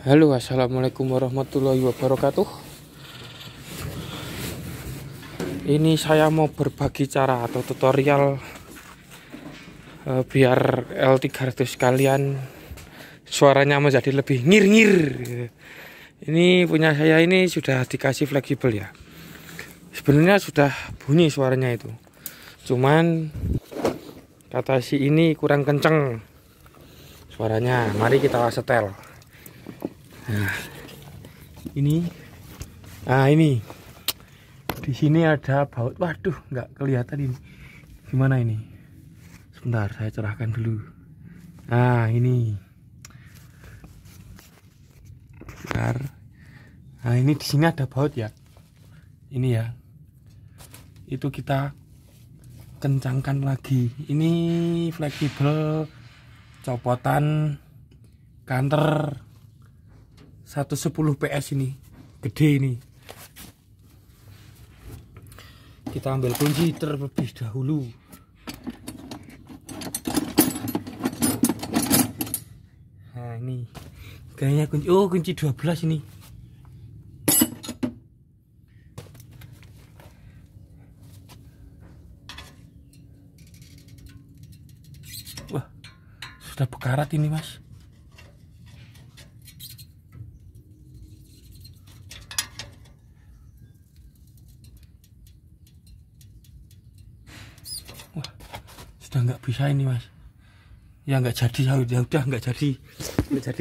Halo assalamualaikum warahmatullahi wabarakatuh Ini saya mau berbagi cara atau tutorial e, Biar L300 kalian Suaranya menjadi lebih ngir-ngir Ini punya saya ini sudah dikasih fleksibel ya Sebenarnya sudah bunyi suaranya itu Cuman Kata si ini kurang kenceng Suaranya Mari kita setel Nah, ini ah ini di sini ada baut waduh nggak kelihatan ini gimana ini sebentar saya cerahkan dulu nah ini sebentar nah ini di sini ada baut ya ini ya itu kita kencangkan lagi ini fleksibel copotan kanter 110 PS ini gede ini kita ambil kunci terlebih dahulu nah ini kayaknya kunci oh kunci 12 ini wah sudah berkarat ini mas sudah nggak bisa ini mas ya nggak jadi ya udah nggak jadi nggak jadi